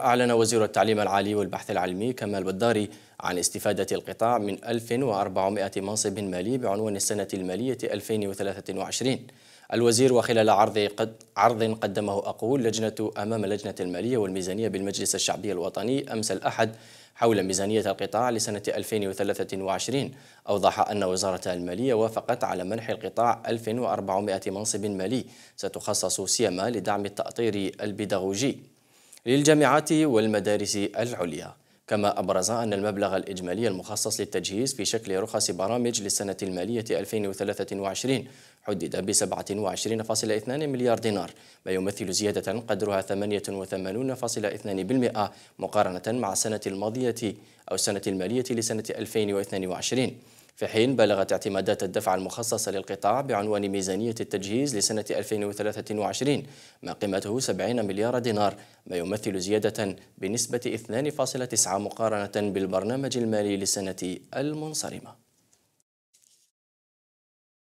أعلن وزير التعليم العالي والبحث العلمي كمال بداري عن استفادة القطاع من 1400 منصب مالي بعنوان السنة المالية 2023 الوزير وخلال عرض قد عرض قدمه أقول لجنة أمام لجنة المالية والميزانية بالمجلس الشعبي الوطني أمس الأحد حول ميزانية القطاع لسنة 2023 أوضح أن وزارة المالية وافقت على منح القطاع 1400 منصب مالي ستخصص سيما لدعم التأطير البيداغوجي للجامعات والمدارس العليا كما أبرز أن المبلغ الإجمالي المخصص للتجهيز في شكل رخص برامج للسنة المالية 2023 حدد ب 27.2 مليار دينار ما يمثل زيادة قدرها 88.2% مقارنة مع السنة الماضية أو السنة المالية لسنة 2022 في حين بلغت اعتمادات الدفع المخصصة للقطاع بعنوان ميزانية التجهيز لسنة 2023 ما قيمته 70 مليار دينار ما يمثل زيادة بنسبة 2.9 مقارنة بالبرنامج المالي للسنة المنصرمة